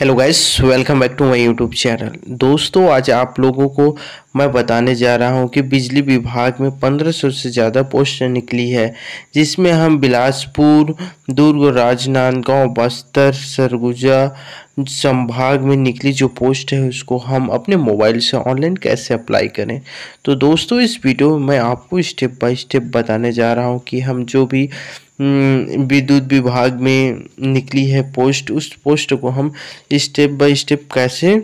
hello guys welcome back to my YouTube channel दोस्तों आज आप लोगों को मैं बताने जा रहा हूं कि बिजली विभाग में 1500 से ज़्यादा पोस्ट निकली है जिसमें हम बिलासपुर दुर्ग राजनांदगांव बस्तर सरगुजा संभाग में निकली जो पोस्ट है उसको हम अपने मोबाइल से ऑनलाइन कैसे अप्लाई करें तो दोस्तों इस वीडियो में मैं आपको स्टेप बाई स्टेप बताने जा रहा हूँ कि हम जो भी हम्म, विद्युत विभाग में निकली है पोस्ट उस पोस्ट को हम स्टेप बाय स्टेप कैसे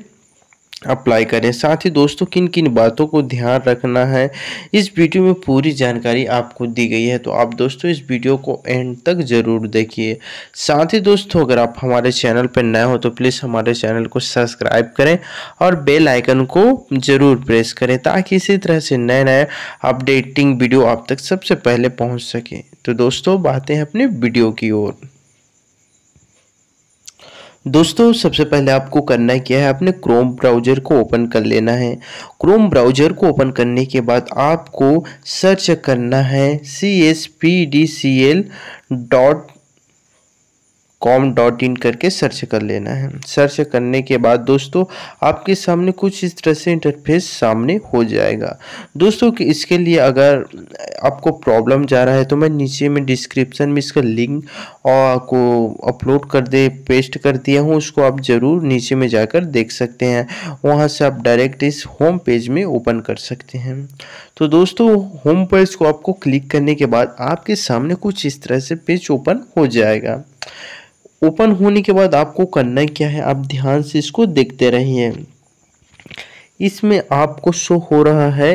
अप्लाई करें साथ ही दोस्तों किन किन बातों को ध्यान रखना है इस वीडियो में पूरी जानकारी आपको दी गई है तो आप दोस्तों इस वीडियो को एंड तक ज़रूर देखिए साथ ही दोस्तों अगर आप हमारे चैनल पर नए हो तो प्लीज़ हमारे चैनल को सब्सक्राइब करें और बेल आइकन को ज़रूर प्रेस करें ताकि इसी तरह से नए नए अपडेटिंग वीडियो आप तक सबसे पहले पहुँच सकें तो दोस्तों बातें हैं अपने वीडियो की ओर दोस्तों सबसे पहले आपको करना क्या है अपने क्रोम ब्राउज़र को ओपन कर लेना है क्रोम ब्राउज़र को ओपन करने के बाद आपको सर्च करना है C S P D C L dot com dot in करके सर्च कर लेना है सर्च करने के बाद दोस्तों आपके सामने कुछ इस तरह से इंटरफेस सामने हो जाएगा दोस्तों कि इसके लिए अगर आपको प्रॉब्लम जा रहा है तो मैं नीचे में डिस्क्रिप्शन में इसका लिंक और को अपलोड कर दे पेस्ट कर दिया हूँ उसको आप ज़रूर नीचे में जाकर देख सकते हैं वहाँ से आप डायरेक्ट इस होम पेज में ओपन कर सकते हैं तो दोस्तों होम पेज को आपको क्लिक करने के बाद आपके सामने कुछ इस तरह से पेज ओपन हो जाएगा ओपन होने के बाद आपको करना क्या है आप ध्यान से इसको देखते रहिए इसमें आपको शो हो रहा है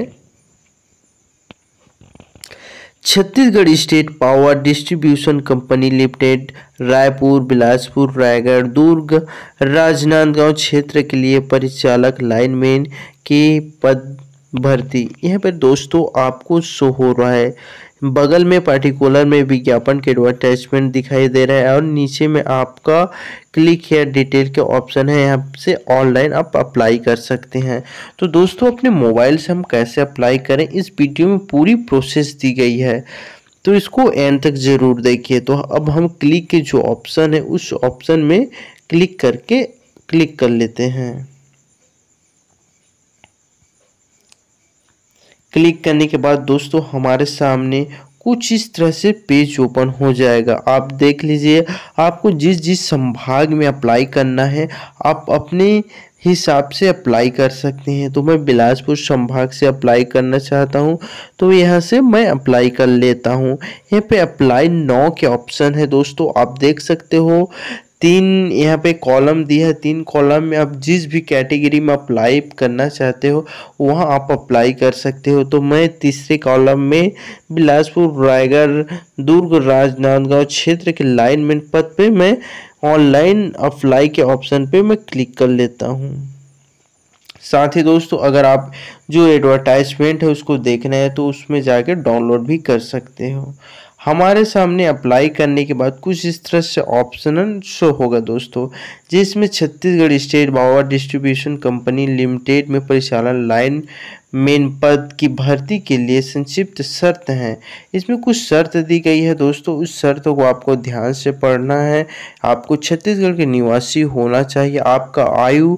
Chhattisgarh state power distribution company limited Raipur Bilaspur Raigarh Durg Rajnandgaon क्षेत्र के लिए परिचालक लाइनमैन के पद भर्ती यहाँ पर दोस्तों आपको शो हो रहा है बगल में पार्टिकुलर में विज्ञापन के एडवर्टाइजमेंट दिखाई दे रहा है और नीचे में आपका क्लिक हेयर डिटेल के ऑप्शन है यहाँ से ऑनलाइन आप अप्लाई कर सकते हैं तो दोस्तों अपने मोबाइल से हम कैसे अप्लाई करें इस वीडियो में पूरी प्रोसेस दी गई है तो इसको एंड तक ज़रूर देखिए तो अब हम क्लिक के जो ऑप्शन है उस ऑप्शन में क्लिक करके क्लिक कर लेते हैं क्लिक करने के बाद दोस्तों हमारे सामने कुछ इस तरह से पेज ओपन हो जाएगा आप देख लीजिए आपको जिस जिस संभाग में अप्लाई करना है आप अपने हिसाब से अप्लाई कर सकते हैं तो मैं बिलासपुर संभाग से अप्लाई करना चाहता हूं तो यहां से मैं अप्लाई कर लेता हूं यहां पे अप्लाई नौ के ऑप्शन है दोस्तों आप देख सकते हो तीन यहाँ पे कॉलम दिया है तीन कॉलम में आप जिस भी कैटेगरी में अप्लाई करना चाहते हो वहाँ आप अप्लाई कर सकते हो तो मैं तीसरे कॉलम में बिलासपुर रायगढ़ दुर्ग राजनांदगांव क्षेत्र के लाइनमेंट पद पे मैं ऑनलाइन अप्लाई के ऑप्शन पे मैं क्लिक कर लेता हूँ साथ ही दोस्तों अगर आप जो एडवर्टाइजमेंट है उसको देखना है तो उसमें जाकर डाउनलोड भी कर सकते हो हमारे सामने अप्लाई करने के बाद कुछ इस तरह से ऑप्शनल शो होगा दोस्तों जिसमें Chhattisgarh state power distribution company limited में परिचालन लाइन मेन पद की भर्ती के लिए संक्षिप्त शर्त हैं इसमें कुछ शर्त दी गई है दोस्तों उस शर्तों को आपको ध्यान से पढ़ना है आपको छत्तीसगढ़ के निवासी होना चाहिए आपका आयु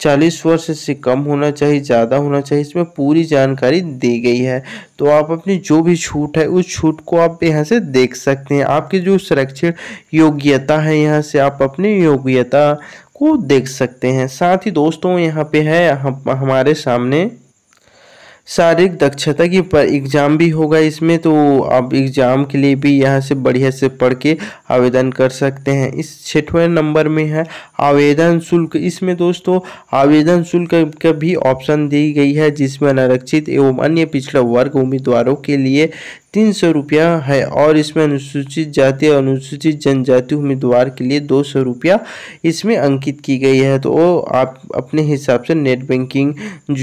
चालीस वर्ष से कम होना चाहिए ज़्यादा होना चाहिए इसमें पूरी जानकारी दी गई है तो आप अपनी जो भी छूट है उस छूट को आप यहाँ से देख सकते हैं आपकी जो सुरक्षित योग्यता है यहाँ से आप अपनी योग्यता को देख सकते हैं साथ ही दोस्तों यहाँ पे है हम हमारे सामने शारीरिक दक्षता की एग्ज़ाम भी होगा इसमें तो आप एग्ज़ाम के लिए भी यहाँ से बढ़िया से पढ़ के आवेदन कर सकते हैं इस छठवें नंबर में है आवेदन शुल्क इसमें दोस्तों आवेदन शुल्क का भी ऑप्शन दी गई है जिसमें अनारक्षित एवं अन्य पिछड़ा वर्ग उम्मीदवारों के लिए तीन सौ रुपया है और इसमें अनुसूचित जाति और अनुसूचित जनजाति उम्मीदवार के लिए दो सौ रुपया इसमें अंकित की गई है तो आप अपने हिसाब से नेट बैंकिंग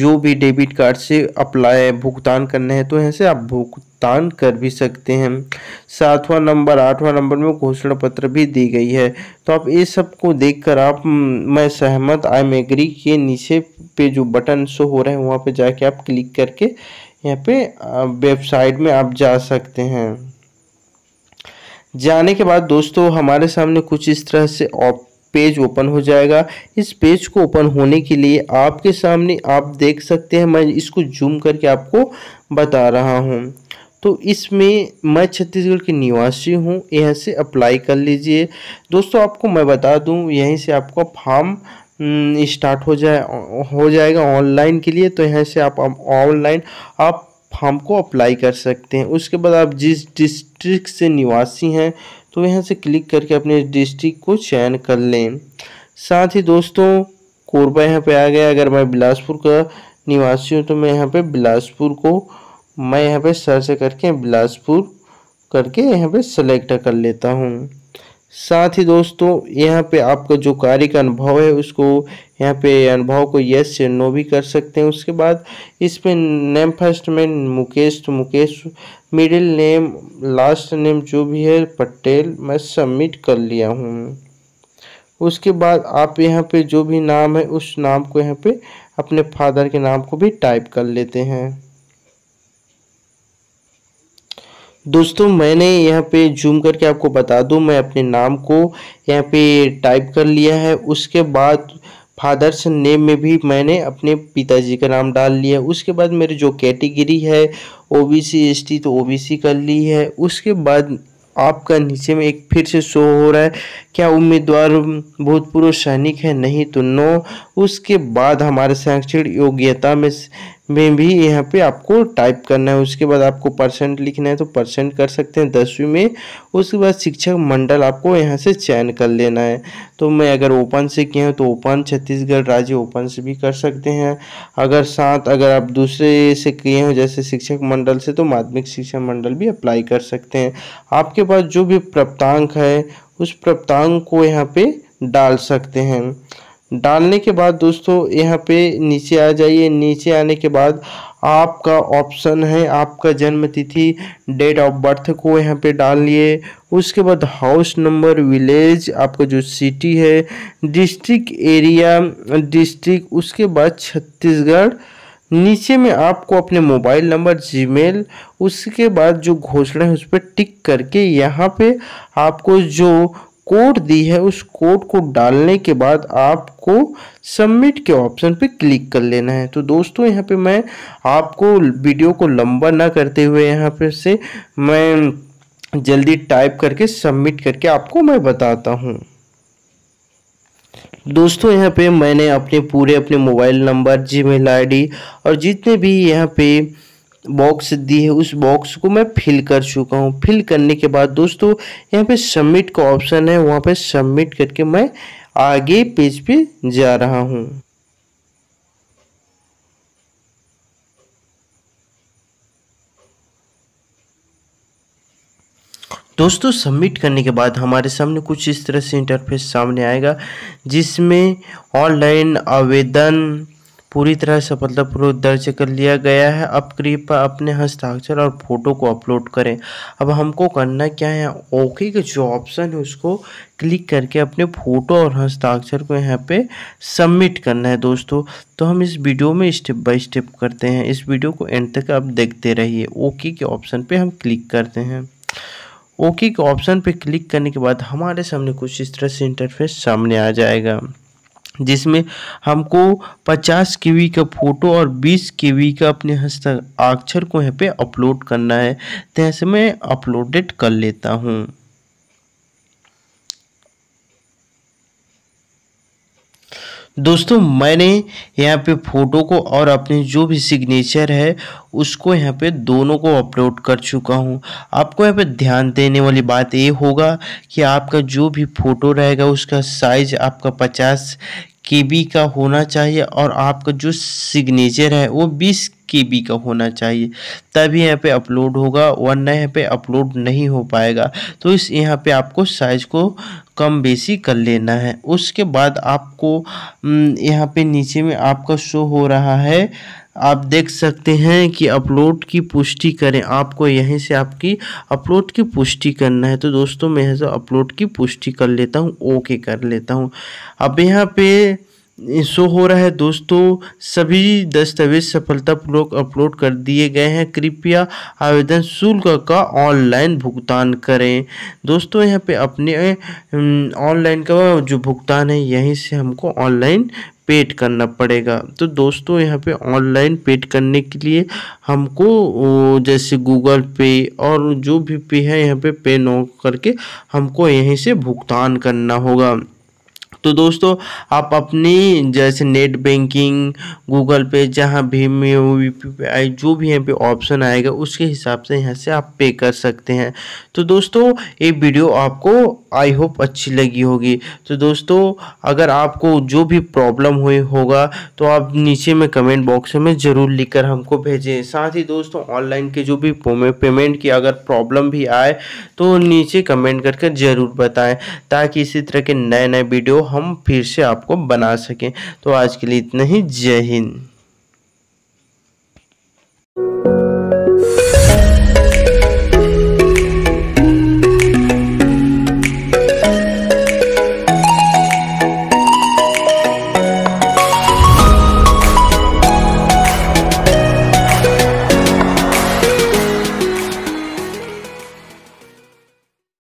जो भी डेबिट कार्ड से अप्लाई भुगतान करना है तो ऐसे आप भुगतान कर भी सकते हैं सातवां नंबर आठवां नंबर में घोषणा पत्र भी दी गई है तो आप ये सब को देख कर आप मैं सहमत आई एम एग्री के नीचे पे जो बटन शो हो रहे हैं वहाँ पर जाके आप क्लिक करके यहाँ पे वेबसाइट में आप जा सकते हैं जाने के बाद दोस्तों हमारे सामने कुछ इस तरह से ऑप पेज ओपन हो जाएगा इस पेज को ओपन होने के लिए आपके सामने आप देख सकते हैं मैं इसको जूम करके आपको बता रहा हूँ तो इसमें मैं छत्तीसगढ़ की निवासी हूँ यहाँ से अप्लाई कर लीजिए दोस्तों आपको मैं बता दूँ यहीं से आपका फॉर्म स्टार्ट हम्म, हो जाए हो जाएगा ऑनलाइन के लिए तो यहाँ से आप ऑनलाइन आप फॉर्म को अप्लाई कर सकते हैं उसके बाद आप जिस डिस्ट्रिक्ट से निवासी हैं तो यहाँ से क्लिक करके अपने डिस्ट्रिक्ट को चयन कर लें साथ ही दोस्तों कोरबा यहाँ पे आ गया अगर मैं बिलासपुर का निवासी हूँ तो मैं यहाँ पे बिलासपुर को मैं यहाँ पे सर्च करके बिलासपुर करके यहाँ पे सेलेक्ट कर लेता हूँ साथ ही दोस्तों यहाँ पे आपका जो कार्य का अनुभव है उसको यहाँ पे अनुभव को यस से नो भी कर सकते हैं उसके बाद इसमें नेम फर्स्ट में मुकेश तो Mukesh middle name last name जो भी है पटेल मैं सबमिट कर लिया हूँ उसके बाद आप यहाँ पे जो भी नाम है उस नाम को यहाँ पे अपने फादर के नाम को भी टाइप कर लेते हैं दोस्तों मैंने यहाँ पे जूम करके आपको बता दूँ मैं अपने नाम को यहाँ पे टाइप कर लिया है उसके बाद फादर्स नेम में भी मैंने अपने पिताजी का नाम डाल लिया उसके बाद मेरी जो कैटेगरी है O B C S T तो ओ बी सी कर ली है उसके बाद आपका नीचे में एक फिर से शो हो रहा है क्या उम्मीदवार भूतपूर्व सैनिक है नहीं तो नो उसके बाद हमारे शैक्षणिक योग्यता में में भी यहाँ पे आपको टाइप करना है उसके बाद आपको परसेंट लिखना है तो परसेंट कर सकते हैं दसवीं में उसके बाद शिक्षक मंडल आपको यहाँ से चयन कर लेना है तो मैं अगर ओपन से किया हूँ तो ओपन छत्तीसगढ़ राज्य ओपन से भी कर सकते हैं अगर साथ अगर आप दूसरे से किए हों जैसे शिक्षक मंडल से तो माध्यमिक शिक्षा मंडल भी अप्लाई कर सकते हैं आपके पास जो भी प्राप्तांक है उस प्राप्तांक को यहाँ पर डाल सकते हैं डालने के बाद दोस्तों यहाँ पे नीचे आ जाइए नीचे आने के बाद आपका ऑप्शन है आपका जन्म तिथि डेट ऑफ बर्थ को यहाँ पे डाल लिए उसके बाद हाउस नंबर विलेज आपका जो सिटी है डिस्ट्रिक्ट एरिया डिस्ट्रिक्ट उसके बाद छत्तीसगढ़ नीचे में आपको अपने मोबाइल नंबर जीमेल उसके बाद जो घोषणा है उस पर टिक करके यहाँ पे आपको जो कोड दी है उस कोड को डालने के बाद आपको सबमिट के ऑप्शन पे क्लिक कर लेना है तो दोस्तों यहाँ पे मैं आपको वीडियो को लंबा ना करते हुए यहाँ पे से मैं जल्दी टाइप करके सबमिट करके आपको मैं बताता हूँ दोस्तों यहाँ पे मैंने अपने पूरे अपने मोबाइल नंबर जी मेल और जितने भी यहाँ पे बॉक्स दी है उस बॉक्स को मैं फिल कर चुका हूँ फिल करने के बाद दोस्तों यहाँ पे सबमिट का ऑप्शन है वहाँ पे सबमिट करके मैं आगे पेज पे जा रहा हूँ दोस्तों सबमिट करने के बाद हमारे सामने कुछ इस तरह से इंटरफेस सामने आएगा जिसमें ऑनलाइन आवेदन पूरी तरह सफलतापूर्वक मतलब दर्ज कर लिया गया है अब कृपया अपने हस्ताक्षर और फोटो को अपलोड करें अब हमको करना क्या है ओके का जो ऑप्शन है उसको क्लिक करके अपने फ़ोटो और हस्ताक्षर को यहाँ पे सबमिट करना है दोस्तों तो हम इस वीडियो में स्टेप बाय स्टेप करते हैं इस वीडियो को एंड तक आप देखते रहिए ओके के ऑप्शन पर हम क्लिक करते हैं ओके के ऑप्शन पर क्लिक करने के बाद हमारे सामने कुछ इस तरह से इंटरफेस सामने आ जाएगा जिसमें हमको 50 केवी का फ़ोटो और 20 केवी का अपने हस्ताक्षर को यहाँ पे अपलोड करना है तो ऐसे मैं अपलोडेड कर लेता हूँ दोस्तों मैंने यहाँ पे फ़ोटो को और अपने जो भी सिग्नेचर है उसको यहाँ पे दोनों को अपलोड कर चुका हूँ आपको यहाँ पे ध्यान देने वाली बात ये होगा कि आपका जो भी फ़ोटो रहेगा उसका साइज आपका 50 के का होना चाहिए और आपका जो सिग्नेचर है वो बीस के का होना चाहिए तभी यहाँ पे अपलोड होगा वरना यहाँ पे अपलोड नहीं हो पाएगा तो इस यहाँ पे आपको साइज को कम बेसी कर लेना है उसके बाद आपको यहाँ पे नीचे में आपका शो हो रहा है आप देख सकते हैं कि अपलोड की पुष्टि करें आपको यहीं से आपकी अपलोड की पुष्टि करना है तो दोस्तों मैं यहाँ से अपलोड की पुष्टि कर लेता हूँ ओके कर लेता हूँ अब यहाँ पे शो हो रहा है दोस्तों सभी दस्तावेज सफलतापूर्वक अपलोड कर दिए गए हैं कृपया आवेदन शुल्क का ऑनलाइन भुगतान करें दोस्तों यहाँ पे अपने ऑनलाइन का जो भुगतान है यहीं से हमको ऑनलाइन पेड करना पड़ेगा तो दोस्तों यहाँ पे ऑनलाइन पेड करने के लिए हमको जैसे गूगल पे और जो भी पे है यहाँ पे पे नो करके हमको यहीं से भुगतान करना होगा तो दोस्तों आप अपनी जैसे नेट बैंकिंग गूगल पे जहाँ भीम आई जो भी यहाँ पे ऑप्शन आएगा उसके हिसाब से यहाँ से आप पे कर सकते हैं तो दोस्तों ये वीडियो आपको आई होप अच्छी लगी होगी तो दोस्तों अगर आपको जो भी प्रॉब्लम हुई होगा तो आप नीचे में कमेंट बॉक्स में ज़रूर लिखकर हमको भेजें साथ ही दोस्तों ऑनलाइन के जो भी पेमेंट की अगर प्रॉब्लम भी आए तो नीचे कमेंट करके ज़रूर बताएं ताकि इसी तरह के नए नए वीडियो हम फिर से आपको बना सकें तो आज के लिए इतना ही जय हिंद